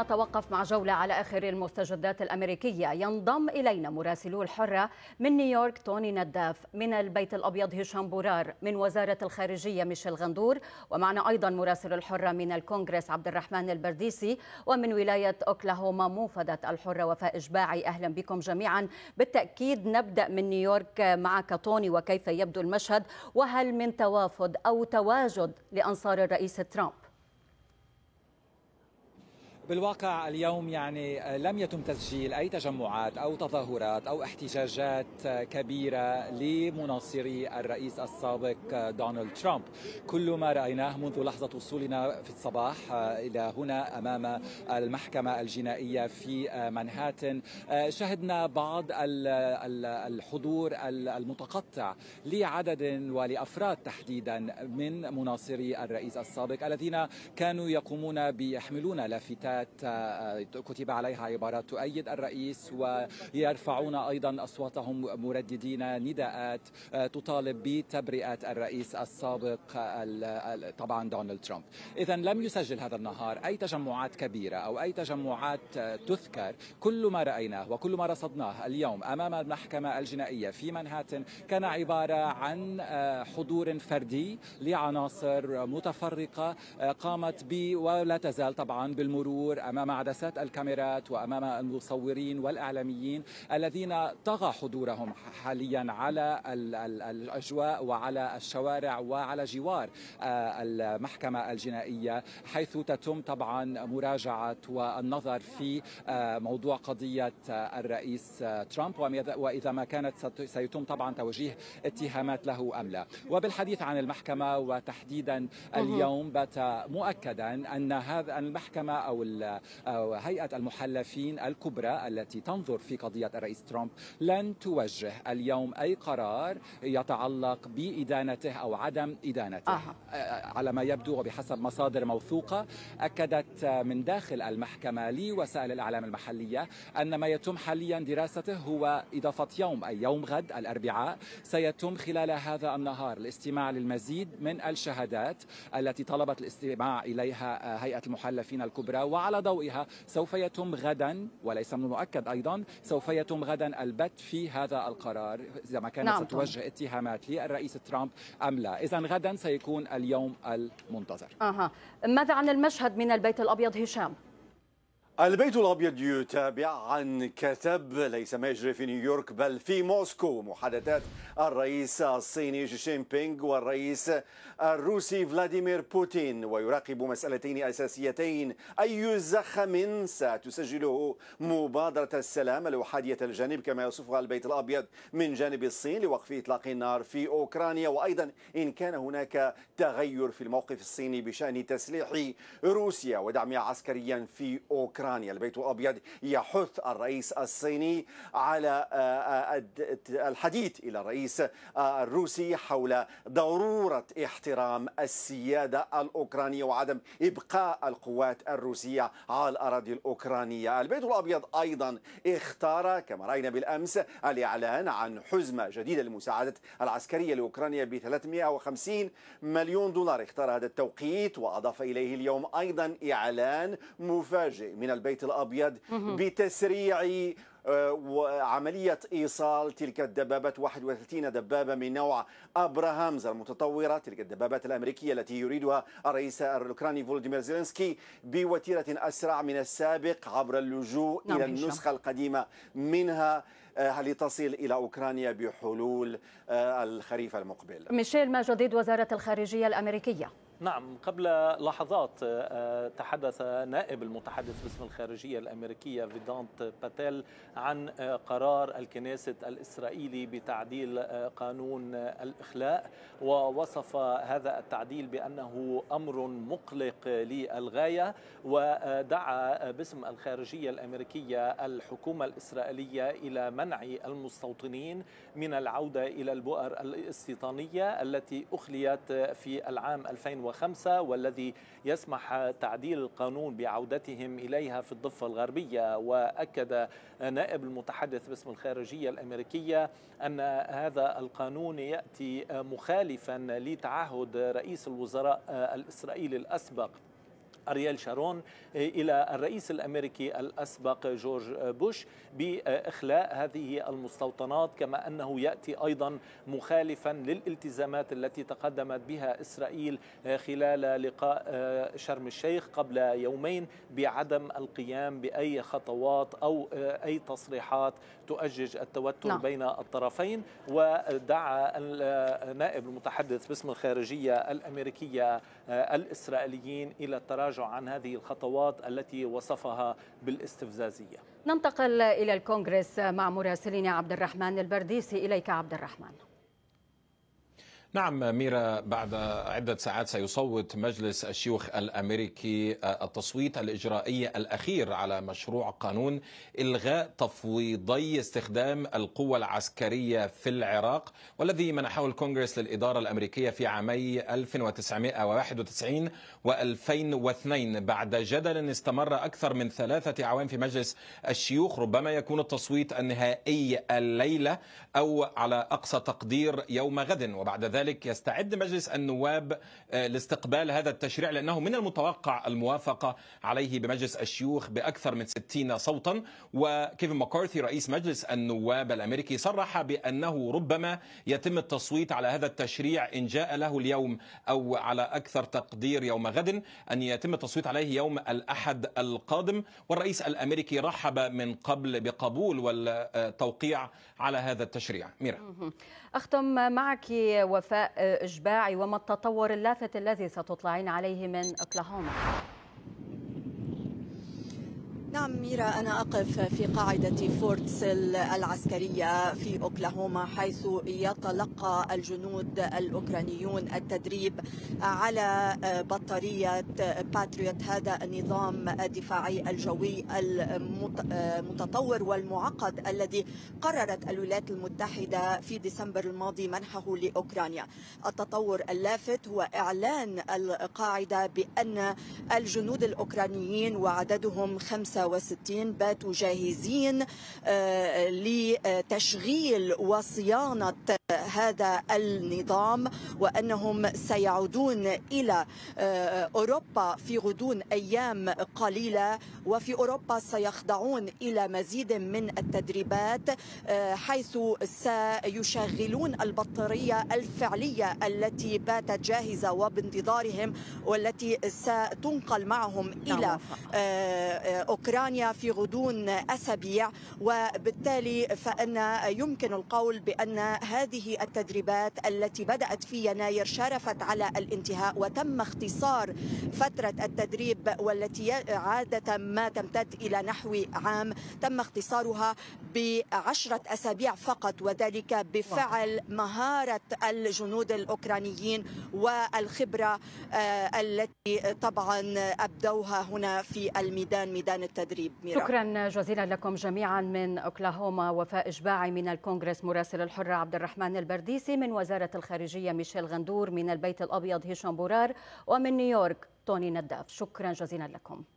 نتوقف مع جولة على آخر المستجدات الأمريكية ينضم إلينا مراسلو الحرة من نيويورك توني نداف من البيت الأبيض هشام بورار من وزارة الخارجية ميشيل غندور ومعنا أيضا مراسل الحرة من الكونغرس عبد الرحمن البرديسي ومن ولاية أوكلاهوما موفدة الحرة وفاء إجباعي أهلا بكم جميعا بالتأكيد نبدأ من نيويورك معك توني وكيف يبدو المشهد وهل من توافد أو تواجد لأنصار الرئيس ترامب بالواقع اليوم يعني آه، لم يتم تسجيل اي تجمعات او تظاهرات او احتجاجات آه، كبيره لمناصري الرئيس السابق آه، دونالد ترامب، كل ما رايناه منذ لحظه وصولنا في الصباح الى هنا امام المحكمه الجنائيه في منهاتن، شهدنا بعض الحضور المتقطع لعدد ولافراد تحديدا من مناصري الرئيس السابق الذين كانوا يقومون بيحملون لافتات عبارات آه، آه، كتب عليها عبارات تؤيد الرئيس ويرفعون أيضا أصواتهم مرددين نداءات آه، تطالب بتبرئة الرئيس السابق طبعا دونالد ترامب إذا لم يسجل هذا النهار أي تجمعات كبيرة أو أي تجمعات تذكر كل ما رأيناه وكل ما رصدناه اليوم أمام المحكمة الجنائية في منهاتن كان عبارة عن حضور فردي لعناصر متفرقة قامت ب ولا تزال طبعا بالمرور الجمهور أمام عدسات الكاميرات وأمام المصورين والإعلاميين الذين طغى حضورهم حاليا على الأجواء وعلى الشوارع وعلى جوار آه، المحكمة الجنائية حيث تتم طبعا مراجعة والنظر في آه، موضوع قضية آه، الرئيس ترامب وإذا ما كانت سيتم طبعا توجيه اتهامات له أم لا وبالحديث عن المحكمة وتحديدا اليوم بات مؤكدا أن هذا المحكمة أو هيئة المحلفين الكبرى التي تنظر في قضية الرئيس ترامب لن توجه اليوم أي قرار يتعلق بإدانته أو عدم إدانته آه. على ما يبدو وبحسب مصادر موثوقة أكدت من داخل المحكمة لوسائل الإعلام المحلية أن ما يتم حاليا دراسته هو إضافة يوم أي يوم غد الأربعاء سيتم خلال هذا النهار الاستماع للمزيد من الشهادات التي طلبت الاستماع إليها أه، هيئة المحلفين الكبرى وعلى وعلى ضوئها سوف يتم غدا وليس من المؤكد أيضا سوف يتم غدا البت في هذا القرار إذا ما كانت نعم ستوجه طبعا. اتهامات للرئيس ترامب أم لا إذا غدا سيكون اليوم المنتظر أها. ماذا عن المشهد من البيت الأبيض هشام؟ البيت الابيض يتابع عن كتب ليس ما يجري في نيويورك بل في موسكو محادثات الرئيس الصيني جي بينغ والرئيس الروسي فلاديمير بوتين ويراقب مسالتين اساسيتين اي زخم ستسجله مبادره السلام الاحاديه الجانب كما يصفها البيت الابيض من جانب الصين لوقف اطلاق النار في اوكرانيا وايضا ان كان هناك تغير في الموقف الصيني بشان تسليح روسيا ودعمها عسكريا في اوكرانيا أوكرانيا البيت الأبيض يحث الرئيس الصيني على آه، آه، الحديث إلى الرئيس آه، الروسي حول ضرورة احترام السيادة الأوكرانية وعدم إبقاء القوات الروسية على الأراضي الأوكرانية البيت الأبيض أيضا اختار كما رأينا بالأمس الإعلان عن حزمة جديدة للمساعدات العسكرية لأوكرانيا ب 350 مليون دولار اختار هذا التوقيت وأضاف إليه اليوم أيضا إعلان مفاجئ من البيت الأبيض بتسريع آه، وعملية إيصال تلك الدبابات 31 دبابة من نوع أبراهامز المتطورة تلك الدبابات الأمريكية التي يريدها الرئيس الأوكراني فولديمير زيلنسكي بوتيرة أسرع من السابق عبر اللجوء نعم، إلى النسخة القديمة منها آه، هل تصل إلى أوكرانيا بحلول آه، الخريف المقبل ميشيل ما جديد وزارة الخارجية الأمريكية نعم قبل لحظات آه، تحدث نائب المتحدث باسم الخارجية الأمريكية فيدانت باتيل عن آه، قرار الكنيسة الإسرائيلي بتعديل آه، قانون الإخلاء ووصف هذا التعديل بأنه أمر مقلق للغاية ودعا باسم الخارجية الأمريكية الحكومة الإسرائيلية إلى منع المستوطنين من العودة إلى البؤر الاستيطانية التي أخليت في العام 2005 وخمسة والذي يسمح تعديل القانون بعودتهم إليها في الضفة الغربية وأكد نائب المتحدث باسم الخارجية الأمريكية أن هذا القانون يأتي مخالفا لتعهد رئيس الوزراء الإسرائيلي الأسبق أرييل شارون إيه، إلى الرئيس الأمريكي الأسبق جورج بوش بإخلاء هذه المستوطنات كما أنه يأتي أيضا مخالفا للالتزامات التي تقدمت بها إسرائيل إيه، خلال لقاء إيه، شرم الشيخ قبل يومين بعدم القيام بأي خطوات أو أي تصريحات تؤجج التوتر نعم. بين الطرفين ودعا النائب المتحدث باسم الخارجية الأمريكية الإسرائيليين إلى التراجع التراجع عن هذه الخطوات التي وصفها بالاستفزازية ننتقل إلى الكونغرس مع مراسلنا عبد الرحمن البرديسي إليك عبد الرحمن نعم ميرا بعد عدة ساعات سيصوت مجلس الشيوخ الأمريكي آه، التصويت الإجرائي الأخير على مشروع قانون إلغاء تفويضي استخدام القوة العسكرية في العراق والذي منحه الكونغرس للإدارة الأمريكية في عامي 1991 و2002 بعد جدل استمر أكثر من ثلاثة أعوام في مجلس الشيوخ ربما يكون التصويت النهائي الليلة أو على أقصى تقدير يوم غد وبعد ذلك ذلك يستعد مجلس النواب آه، لاستقبال هذا التشريع لأنه من المتوقع الموافقة عليه بمجلس الشيوخ بأكثر من 60 صوتا وكيفن مكارثي رئيس مجلس النواب الأمريكي صرح بأنه ربما يتم التصويت على هذا التشريع إن جاء له اليوم أو على أكثر تقدير يوم غد أن يتم التصويت عليه يوم الأحد القادم والرئيس الأمريكي رحب من قبل بقبول والتوقيع على هذا التشريع ميرا أختم معك وفاء إشباعي وما التطور اللافت الذي ستطلعين عليه من أوكلاهوما نعم ميرا أنا أقف في قاعدة فورت سيل العسكرية في أوكلاهوما حيث يتلقى الجنود الأوكرانيون التدريب على آه، بطارية باتريوت هذا النظام الدفاعي الجوي المتطور آه، والمعقد الذي قررت الولايات المتحدة في ديسمبر الماضي منحه لأوكرانيا التطور اللافت هو إعلان القاعدة بأن الجنود الأوكرانيين وعددهم خمسة 66 باتوا جاهزين آه، لتشغيل وصيانة هذا النظام وانهم سيعودون الى آه، اوروبا في غضون ايام قليله وفي اوروبا سيخضعون الى مزيد من التدريبات آه، حيث سيشغلون البطاريه الفعليه التي باتت جاهزه وبانتظارهم والتي ستنقل معهم الى نعم. آه، اوكرانيا في غضون اسابيع وبالتالي فان يمكن القول بان هذه هذه التدريبات التي بدأت في يناير شارفت على الانتهاء وتم اختصار فترة التدريب والتي عادة ما تمتد إلى نحو عام تم اختصارها بعشرة أسابيع فقط وذلك بفعل مهارة الجنود الأوكرانيين والخبرة آه، التي طبعا أبدوها هنا في الميدان ميدان التدريب ميرا. شكرا جزيلا لكم جميعا من أوكلاهوما وفاء إجباعي من الكونغرس مراسل الحرة عبد الرحمن الرحمن البرديسي من وزارة الخارجية ميشيل غندور من البيت الأبيض هشام بورار ومن نيويورك توني نداف شكرا جزيلا لكم